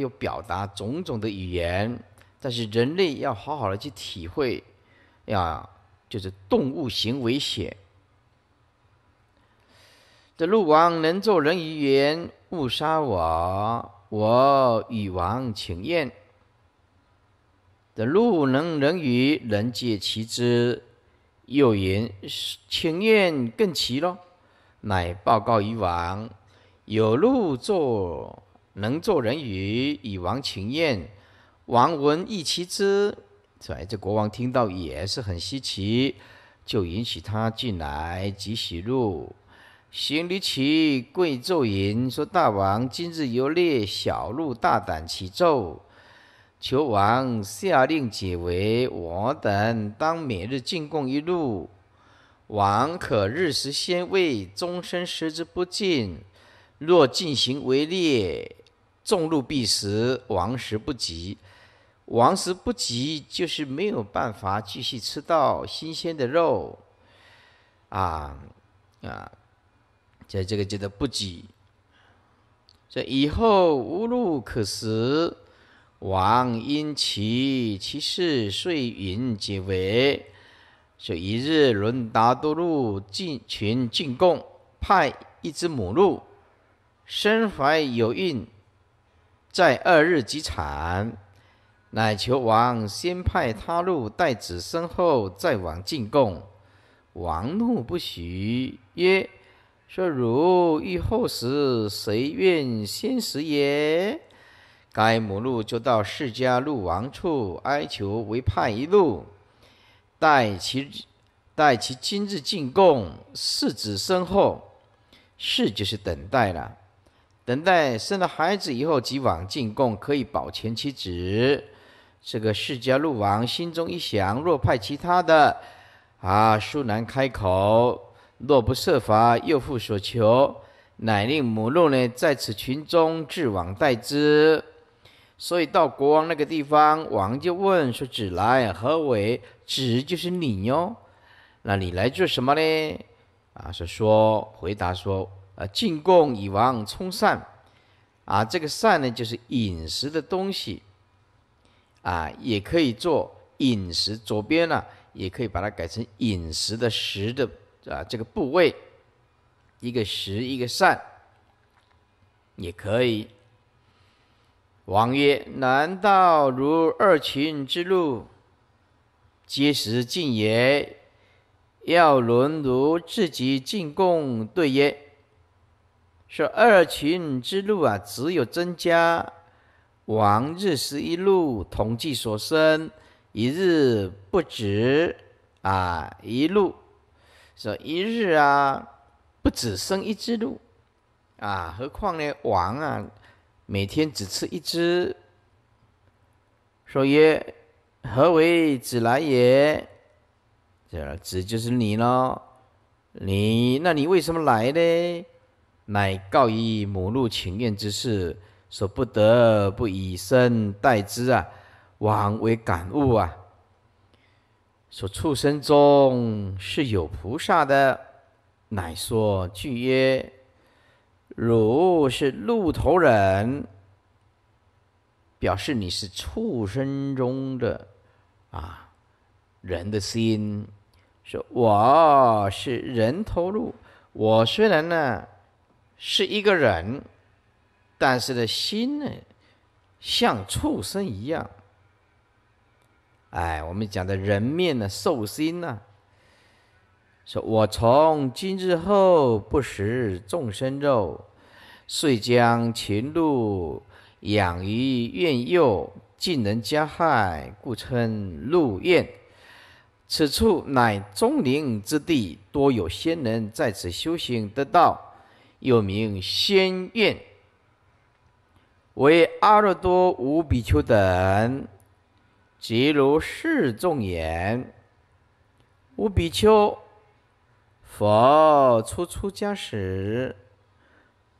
有表达种种的语言，但是人类要好好的去体会，呀，就是动物行为学。这鹿王能作人语言，勿杀我，我与王请愿。这鹿能人语，人解其之。又言请愿更奇喽，乃报告于王，有鹿作。能作人语，以王情验。王闻异其之，所以这国王听到也是很稀奇，就允许他进来，及喜入。行离奇跪奏言：说大王今日游猎，小鹿大胆起奏，求王下令解围。我等当每日进贡一鹿，王可日食先味，终身食之不尽。若进行围猎。众怒避食，亡食不及。亡食不及，就是没有办法继续吃到新鲜的肉。啊啊，在这个叫做不及，所以以后无路可食。王因其其事，遂引解围。所以一日，伦达多路进群进贡，派一只母鹿，身怀有孕。在二日即产，乃求王先派他路待子身后再往进贡。王怒不许，曰：“说汝欲后时，谁愿先死也？”该母路就到释迦路王处哀求为派一路，待其待其今日进贡，世子身后，侍就是等待了。等待生了孩子以后即往进贡，可以保全其子。这个释迦鹿王心中一想：若派其他的，啊，殊难开口；若不设法，又复所求，乃令母鹿呢在此群中置网代之。所以到国王那个地方，王就问说：“子来何为？”子就是你哟，那你来做什么呢？啊，是说回答说。啊，进贡以王充膳，啊，这个膳呢就是饮食的东西，啊，也可以做饮食。左边呢，也可以把它改成饮食的食的啊，这个部位，一个食，一个膳，也可以。王曰：“难道如二秦之路，皆食尽也？要轮如自己进贡？”对曰。说二群之路啊，只有增加王日食一路同计所生，一日不止啊一路。说一日啊，不止生一只鹿啊，何况呢王啊，每天只吃一只。说曰何为子来也？这子就是你喽，你那你为什么来呢？乃告以母鹿情愿之事，所不得不以身代之啊！王为感悟啊，说畜生中是有菩萨的，乃说句曰：“汝是鹿头人，表示你是畜生中的啊人的心。”说我是人头鹿，我虽然呢。是一个人，但是的心呢，像畜生一样。哎，我们讲的人面呢，兽心呢。说我从今日后不食众生肉，遂将禽鹿养于院囿，尽能加害，故称鹿苑。此处乃钟灵之地，多有仙人在此修行得道。又名仙院。为阿耨多罗比丘等，即如释众言。无比丘，佛出出家时，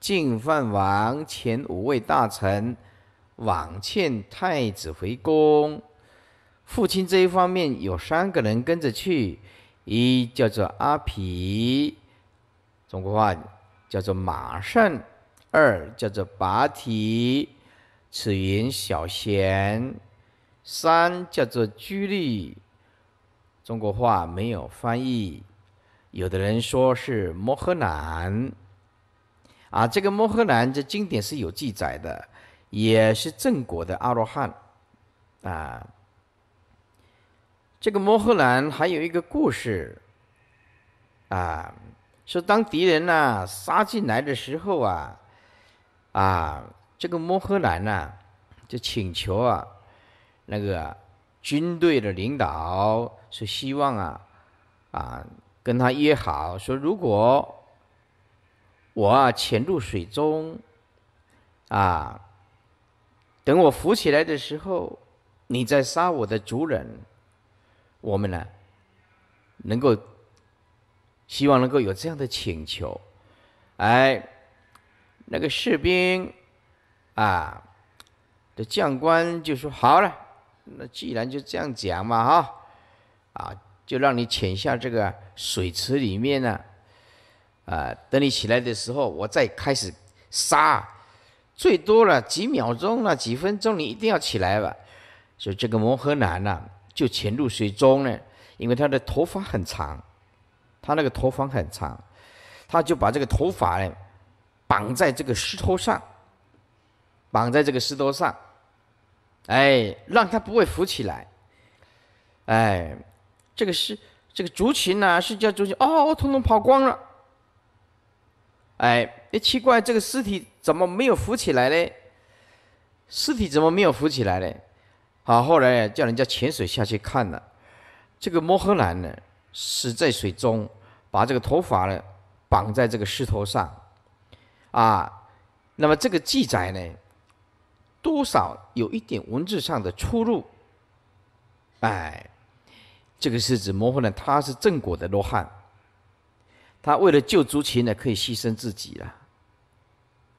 净饭王前五位大臣往劝太子回宫，父亲这一方面有三个人跟着去，一叫做阿皮，中国话。叫做马善；二叫做拔提，此云小贤，三叫做居利，中国话没有翻译，有的人说是摩诃难，啊，这个摩诃难这经典是有记载的，也是正果的阿罗汉，啊，这个摩诃难还有一个故事，啊。说当敌人呐杀进来的时候啊，啊，这个摩诃兰呢，就请求啊，那个军队的领导是希望啊，啊跟他约好说，如果我啊潜入水中，啊，等我浮起来的时候，你再杀我的族人，我们呢能够。希望能够有这样的请求，哎，那个士兵啊，的将官就说：“好了，那既然就这样讲嘛，哈，啊，就让你潜下这个水池里面呢，啊，等你起来的时候，我再开始杀，最多了几秒钟了，几分钟，你一定要起来了。”所以这个摩诃男呢，就潜入水中呢，因为他的头发很长。他那个头发很长，他就把这个头发呢绑在这个石头上，绑在这个石头上，哎，让他不会浮起来。哎，这个是这个竹裙啊，是叫竹群哦，通通跑光了。哎，哎，奇怪，这个尸体怎么没有浮起来呢？尸体怎么没有浮起来呢？好，后来叫人家潜水下去看了，这个摩诃兰呢死在水中。把这个头发呢绑在这个石头上，啊，那么这个记载呢，多少有一点文字上的出入。哎，这个是指摩诃呢，他是正果的罗汉，他为了救族群呢，可以牺牲自己了，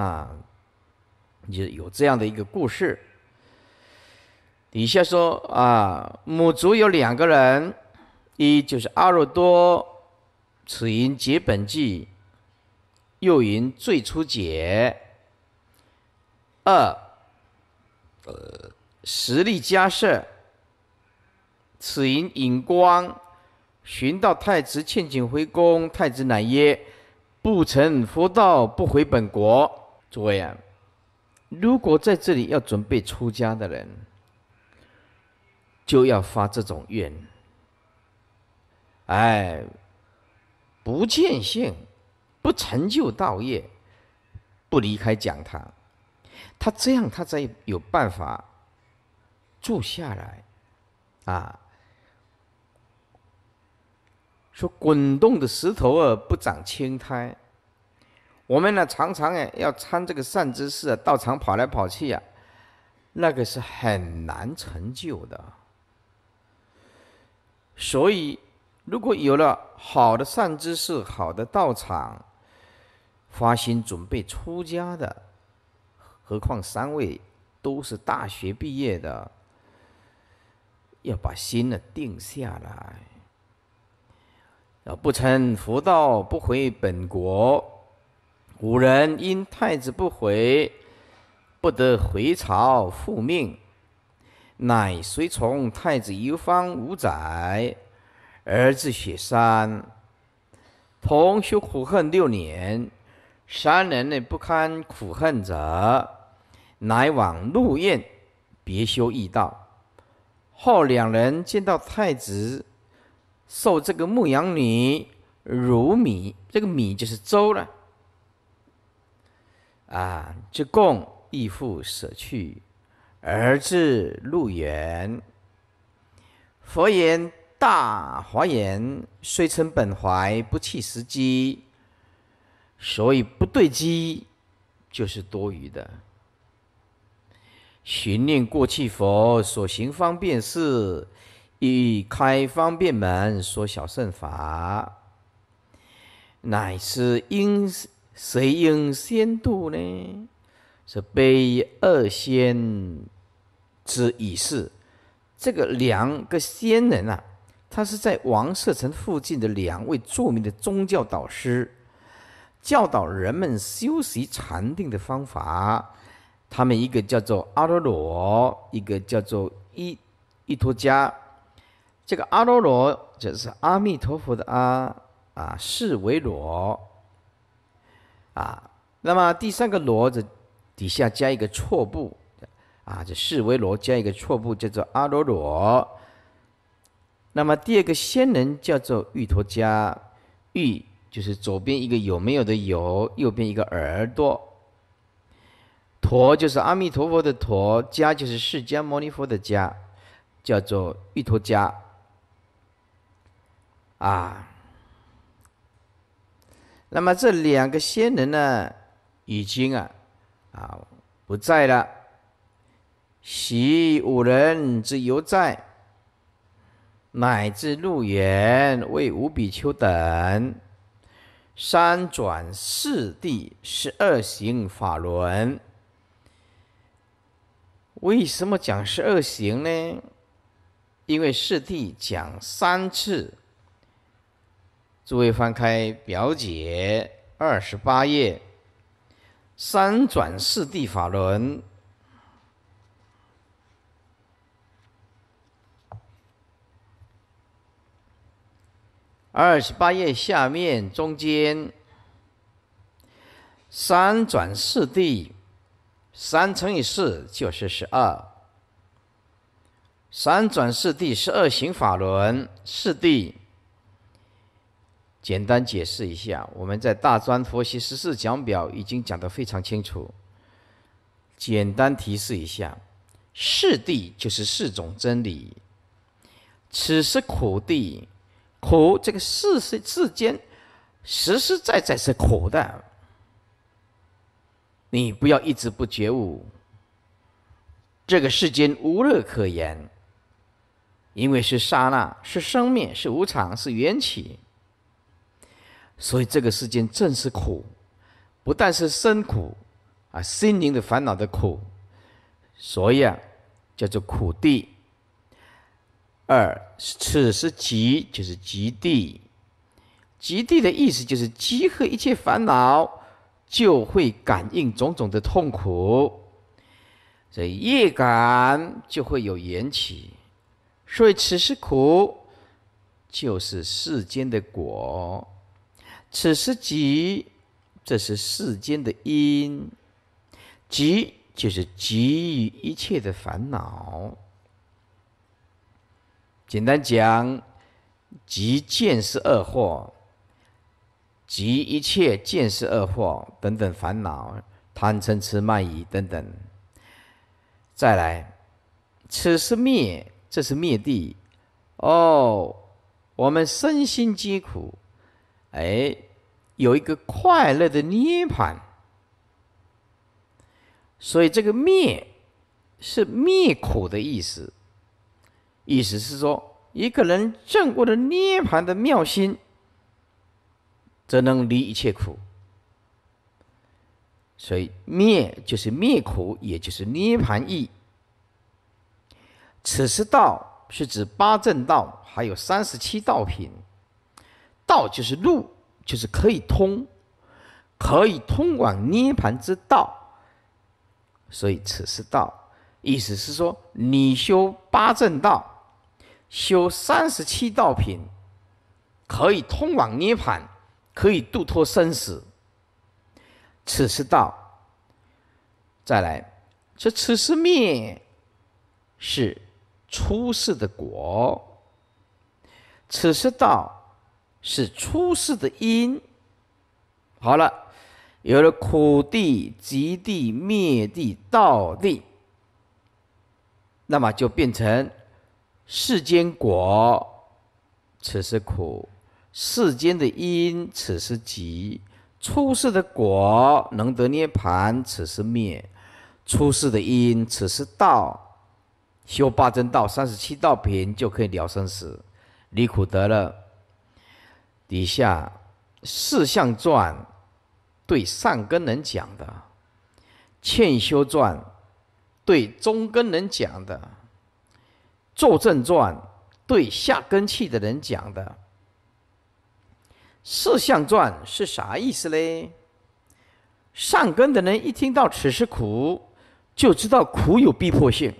啊，就有这样的一个故事。底下说啊，母族有两个人，一就是阿耨多。此因解本纪，又因最初解。二。实力加设，此因引光寻到太子，劝请回宫。太子乃曰：“不成，佛道不回本国。”诸位啊，如果在这里要准备出家的人，就要发这种愿。哎。不见性，不成就道业，不离开讲堂，他这样他才有办法住下来。啊，说滚动的石头儿不长青苔，我们呢常常哎要参这个善知识啊，道场跑来跑去啊，那个是很难成就的，所以。如果有了好的善知识、好的道场，发心准备出家的，何况三位都是大学毕业的，要把心呢定下来。啊，不成佛道不回本国。古人因太子不回，不得回朝复命，乃随从太子游方五载。儿子雪山，同修苦恨六年，三人呢不堪苦恨者，乃往路燕别修异道。后两人见到太子，受这个牧羊女乳米，这个米就是粥了。啊，就共义父舍去，儿子路远。佛言。大华严虽称本怀，不弃时机，所以不对机，就是多余的。寻念过去佛所行方便事，欲开方便门，说小圣法，乃是应谁应先度呢？是悲二仙之已是，这个两个仙人啊。他是在王舍城附近的两位著名的宗教导师，教导人们修习禅定的方法。他们一个叫做阿罗罗，一个叫做一依托迦。这个阿罗罗就是阿弥陀佛的阿啊释维罗啊。那么第三个罗字底下加一个错布啊，就释维罗加一个错布，叫做阿罗罗。那么第二个仙人叫做玉陀迦，玉就是左边一个有没有的有，右边一个耳朵。陀就是阿弥陀佛的陀，加就是释迦牟尼佛的加，叫做玉陀加。啊，那么这两个仙人呢，已经啊，啊不在了，习五人之犹在。乃至路远，为五比丘等，三转四地十二行法轮。为什么讲十二行呢？因为四地讲三次。诸位翻开表解二十八页，三转四地法轮。二十八页下面中间，三转四地，三乘以四就是十二。三转四地十二行法轮，四地，简单解释一下，我们在《大专佛学十四讲表》已经讲得非常清楚。简单提示一下，四地就是四种真理，此是苦地。苦，这个世世世间，实实在在是苦的。你不要一直不觉悟，这个世间无乐可言，因为是刹那，是生命，是无常，是缘起，所以这个世间正是苦，不但是身苦，啊，心灵的烦恼的苦，所以啊，叫做苦地。二，此是极，就是极地。极地的意思就是集合一切烦恼，就会感应种种的痛苦。所以业感就会有缘起，所以此时苦就是世间的果。此时极，这是世间的因。极就是极于一切的烦恼。简单讲，即见是恶货，即一切见是恶货等等烦恼，贪嗔痴慢疑等等。再来，此是灭，这是灭地。哦，我们身心皆苦，哎，有一个快乐的涅槃。所以这个灭是灭苦的意思。意思是说，一个人证悟了涅盘的妙心，则能离一切苦。所以灭就是灭苦，也就是涅盘意。此是道，是指八正道，还有三十七道品。道就是路，就是可以通，可以通往涅盘之道。所以此是道，意思是说你修八正道。修三十七道品，可以通往涅盘，可以度脱生死。此时道，再来，这此时灭，是出世的果。此时道，是出世的因。好了，有了苦地、极地、灭地、道地，那么就变成。世间果，此是苦；世间的因，此是集。出世的果能得涅盘，此是灭；出世的因，此是道。修八正道、三十七道品，就可以了生死，离苦得了。底下《四相传》对善根人讲的，《劝修传》对中根人讲的。作正传对下根器的人讲的，四相传是啥意思嘞？上根的人一听到“此时苦”，就知道苦有逼迫性。